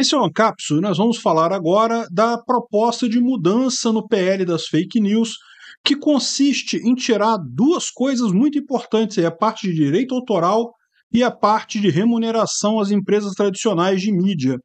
Esse é o Ancapsu e nós vamos falar agora da proposta de mudança no PL das fake news, que consiste em tirar duas coisas muito importantes, a parte de direito autoral e a parte de remuneração às empresas tradicionais de mídia.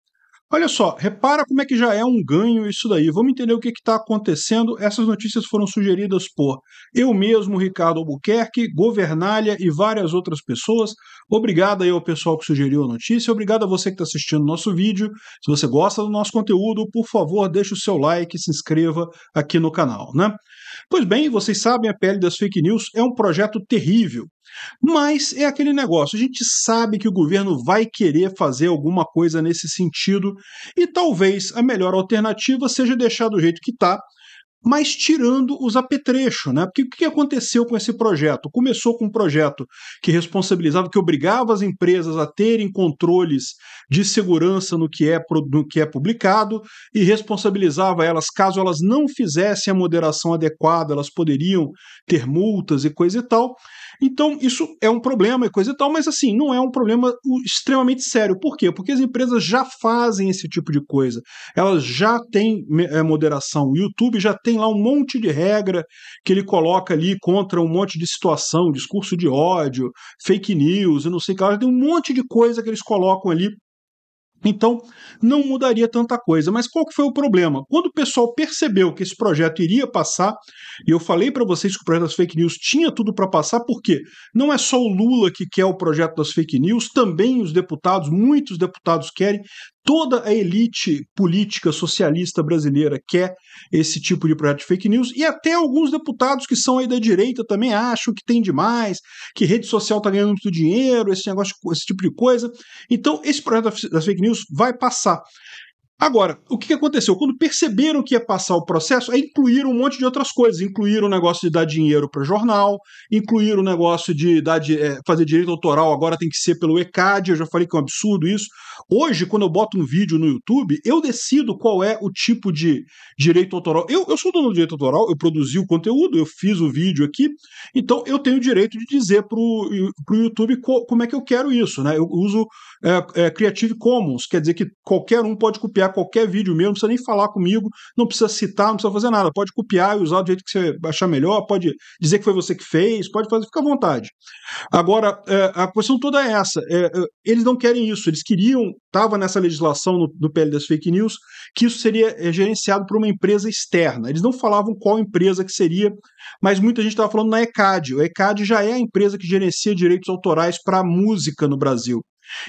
Olha só, repara como é que já é um ganho isso daí. Vamos entender o que está acontecendo. Essas notícias foram sugeridas por eu mesmo, Ricardo Albuquerque, Governalha e várias outras pessoas. Obrigado aí ao pessoal que sugeriu a notícia. Obrigado a você que está assistindo o nosso vídeo. Se você gosta do nosso conteúdo, por favor, deixe o seu like e se inscreva aqui no canal, né? Pois bem, vocês sabem, a pele das Fake News é um projeto terrível mas é aquele negócio, a gente sabe que o governo vai querer fazer alguma coisa nesse sentido e talvez a melhor alternativa seja deixar do jeito que está mas tirando os apetrechos, né? Porque o que aconteceu com esse projeto? Começou com um projeto que responsabilizava, que obrigava as empresas a terem controles de segurança no que é, no que é publicado e responsabilizava elas, caso elas não fizessem a moderação adequada, elas poderiam ter multas e coisa e tal. Então, isso é um problema e coisa e tal, mas assim, não é um problema extremamente sério. Por quê? Porque as empresas já fazem esse tipo de coisa. Elas já têm eh, moderação. O YouTube já tem tem lá um monte de regra que ele coloca ali contra um monte de situação, discurso de ódio, fake news, eu não sei o que lá, tem um monte de coisa que eles colocam ali então, não mudaria tanta coisa. Mas qual que foi o problema? Quando o pessoal percebeu que esse projeto iria passar, e eu falei para vocês que o projeto das fake news tinha tudo para passar, porque não é só o Lula que quer o projeto das fake news, também os deputados, muitos deputados querem, toda a elite política socialista brasileira quer esse tipo de projeto de fake news e até alguns deputados que são aí da direita também acham que tem demais, que rede social está ganhando muito dinheiro, esse negócio, esse tipo de coisa. Então esse projeto das fake news vai passar. Agora, o que aconteceu? Quando perceberam que ia passar o processo, aí incluíram um monte de outras coisas. Incluíram o negócio de dar dinheiro para jornal, incluíram o negócio de dar, de, eh, é, fazer direito autoral, agora tem que ser pelo ECAD. Eu já falei que é um absurdo isso. Hoje, quando eu boto um vídeo no YouTube, eu decido qual é o tipo de direito autoral. Eu, eu sou dono do direito autoral, eu produzi o conteúdo, eu fiz o vídeo aqui, então eu tenho o direito de dizer para o YouTube co, como é que eu quero isso. Né? Eu uso é, é, Creative Commons, quer dizer que qualquer um pode copiar copiar qualquer vídeo meu, não precisa nem falar comigo, não precisa citar, não precisa fazer nada. Pode copiar e usar do jeito que você achar melhor, pode dizer que foi você que fez, pode fazer, fica à vontade. Agora, é, a questão toda é essa. É, é eles não querem isso, eles queriam, estava nessa legislação no, no PL das fake news, que isso seria é, gerenciado por uma empresa externa. Eles não falavam qual empresa que seria, mas muita gente estava falando na ECAD. O ECAD já é a empresa que gerencia direitos autorais para música no Brasil.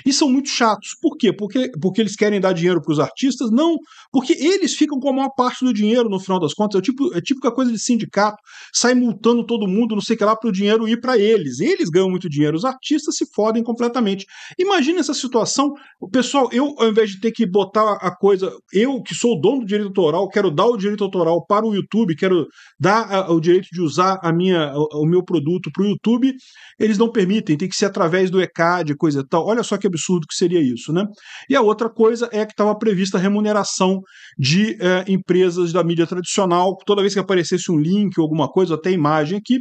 E são muito chatos. Por quê? Porque, porque eles querem dar dinheiro para os artistas? Não, porque eles ficam com a maior parte do dinheiro no final das contas. É tipo é típica coisa de sindicato, sai multando todo mundo, não sei o que lá, para o dinheiro ir para eles. Eles ganham muito dinheiro, os artistas se fodem completamente. Imagina essa situação, o pessoal, eu, ao invés de ter que botar a coisa, eu que sou o dono do direito autoral, quero dar o direito autoral para o YouTube, quero dar a, ah, o direito de usar a minha, o, o meu produto para o YouTube, eles não permitem, tem que ser através do ECAD, coisa e tal. Olha só que absurdo que seria isso, né? E a outra coisa é que estava prevista a remuneração de é, empresas da mídia tradicional, toda vez que aparecesse um link ou alguma coisa, até imagem aqui.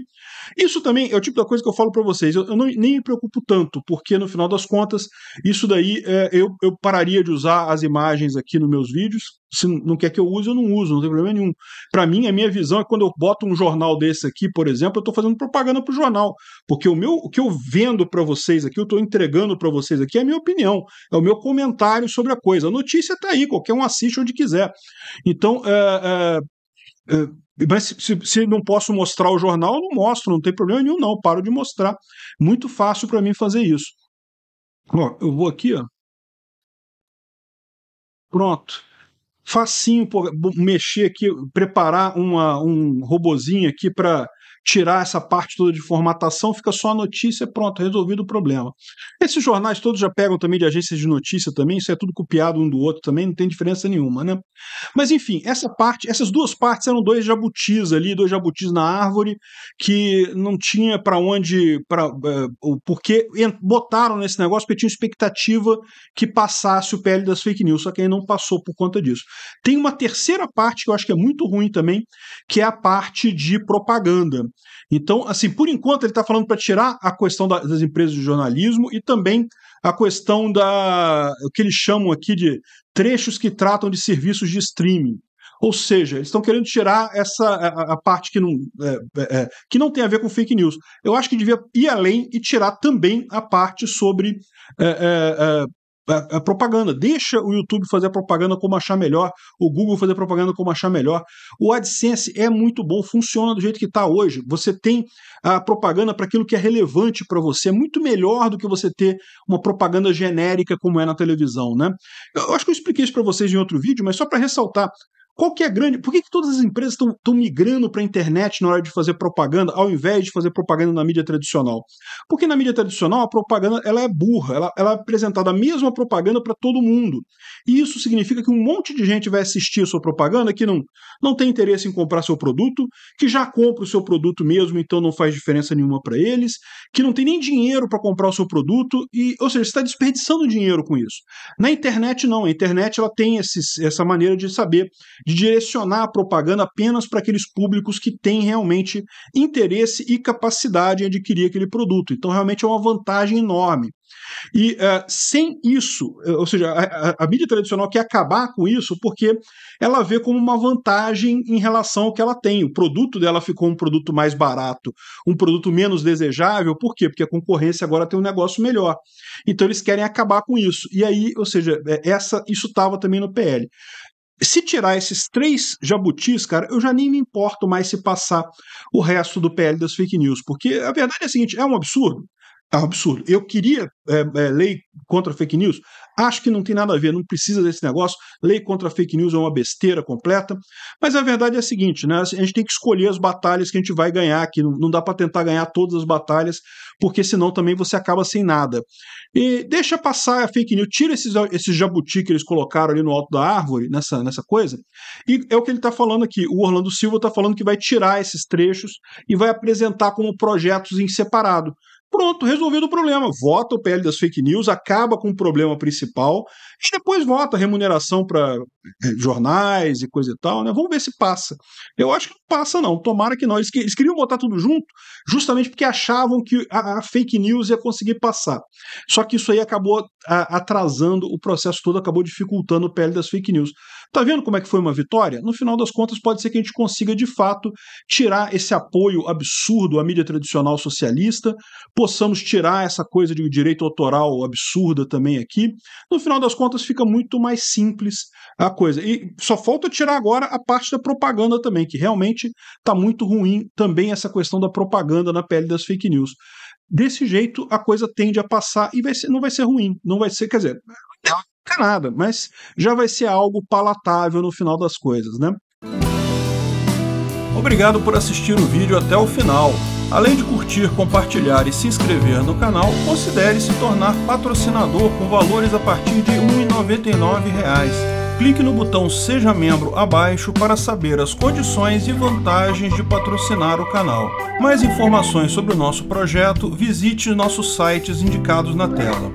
Isso também é o tipo da coisa que eu falo para vocês, eu, eu não, nem me preocupo tanto, porque no final das contas, isso daí é, eu, eu pararia de usar as imagens aqui nos meus vídeos, se não quer que eu use, eu não uso, não tem problema nenhum. Para mim, a minha visão é quando eu boto um jornal desse aqui, por exemplo, eu estou fazendo propaganda para o jornal, porque o meu, o que eu vendo para vocês aqui, eu estou entregando para vocês aqui é a minha opinião, é o meu comentário sobre a coisa. A notícia está aí, qualquer um assiste onde quiser. Então, é, é, é, mas se, se, não posso mostrar o jornal, eu não mostro, não tem problema nenhum, não, paro de mostrar. Muito fácil para mim fazer isso. Ó, eu vou aqui, ó. Pronto facinho pô, mexer aqui, preparar uma, um robozinho aqui para tirar essa parte toda de formatação, fica só a notícia, pronto, resolvido o problema. Esses jornais todos já pegam também de agências de notícia também, isso é tudo copiado um do outro também, não tem diferença nenhuma, né? Mas enfim, essa parte, essas duas partes eram dois jabutis ali, dois jabutis na árvore que não tinha para onde para uh, é, porque botaram nesse negócio porque tinha expectativa que passasse o PL das fake news, só que aí não passou por conta disso. Tem uma terceira parte que eu acho que é muito ruim também, que é a parte de propaganda. Então, assim, por enquanto ele está falando para tirar a questão da, das empresas de jornalismo e também a questão da o que eles chamam aqui de trechos que tratam de serviços de streaming. Ou seja, eles estão querendo tirar essa a, a parte que não, é, é, é, que não tem a ver com fake news. Eu acho que devia ir além e tirar também a parte sobre é, é, é a, a, propaganda. Deixa o YouTube fazer a propaganda como achar melhor, o Google fazer a propaganda como achar melhor. O AdSense é muito bom, funciona do jeito que está hoje. Você tem a propaganda para aquilo que é relevante para você. É muito melhor do que você ter uma propaganda genérica como é na televisão, né? Eu acho que eu expliquei isso para vocês em outro vídeo, mas só para ressaltar, qual que é a grande. Por que, que todas as empresas estão migrando para a internet na hora de fazer propaganda, ao invés de fazer propaganda na mídia tradicional? Porque na mídia tradicional a propaganda ela é burra, ela, ela é apresentada a mesma propaganda para todo mundo. E isso significa que um monte de gente vai assistir a sua propaganda que não, não tem interesse em comprar seu produto, que já compra o seu produto mesmo, então não faz diferença nenhuma para eles, que não tem nem dinheiro para comprar o seu produto, e, ou seja, está desperdiçando dinheiro com isso. Na internet, não. A internet ela tem essa maneira de saber de direcionar a propaganda apenas para aqueles públicos que têm realmente interesse e capacidade em adquirir aquele produto. Então, realmente é uma vantagem enorme. E uh, sem isso, eh, ou seja, a, a, a, mídia tradicional quer acabar com isso porque ela vê como uma vantagem em relação ao que ela tem. O produto dela ficou um produto mais barato, um produto menos desejável, por quê? Porque a concorrência agora tem um negócio melhor. Então eles querem acabar com isso. E aí, ou seja, eh, essa, isso estava também no PL. Se tirar esses três jabutis, cara, eu já nem me importo mais se passar o resto do PL das fake news, porque a verdade é a seguinte: é um absurdo. É um absurdo. Eu queria é, é, lei contra fake news? Acho que não tem nada a ver, não precisa desse negócio. Lei contra fake news é uma besteira completa. Mas a verdade é a seguinte, né? A gente tem que escolher as batalhas que a gente vai ganhar aqui. Não, dá para tentar ganhar todas as batalhas, porque senão também você acaba sem nada. E deixa passar a fake news, tira esses, esses jabuti que eles colocaram ali no alto da árvore, nessa, nessa coisa. E é o que ele está falando aqui. O Orlando Silva está falando que vai tirar esses trechos e vai apresentar como projetos em separado. Pronto, resolvido o problema. Vota o PL das fake news, acaba com o problema principal e depois vota remuneração para eh, jornais e coisa e tal, né? Vamos ver se passa. Eu acho que não passa, não. Tomara que não. Eles, eles queriam botar tudo junto justamente porque achavam que a, a, fake news ia conseguir passar. Só que isso aí acabou atrasando o processo todo, acabou dificultando o PL das fake news. Tá vendo como é que foi uma vitória? No final das contas, pode ser que a gente consiga de fato tirar esse apoio absurdo à mídia tradicional socialista, possamos tirar essa coisa de direito autoral absurda também aqui. No final das contas, fica muito mais simples a coisa. E só falta tirar agora a parte da propaganda também, que realmente tá muito ruim também essa questão da propaganda na pele das fake news. Desse jeito, a coisa tende a passar e vai ser, não vai ser ruim. Não vai ser, quer dizer, é nada, mas já vai ser algo palatável no final das coisas, né? Obrigado por assistir o vídeo até o final. Além de curtir, compartilhar e se inscrever no canal, considere se tornar patrocinador com valores a partir de R$ 1,99. Clique no botão Seja Membro abaixo para saber as condições e vantagens de patrocinar o canal. Mais informações sobre o nosso projeto, visite nossos sites indicados na tela.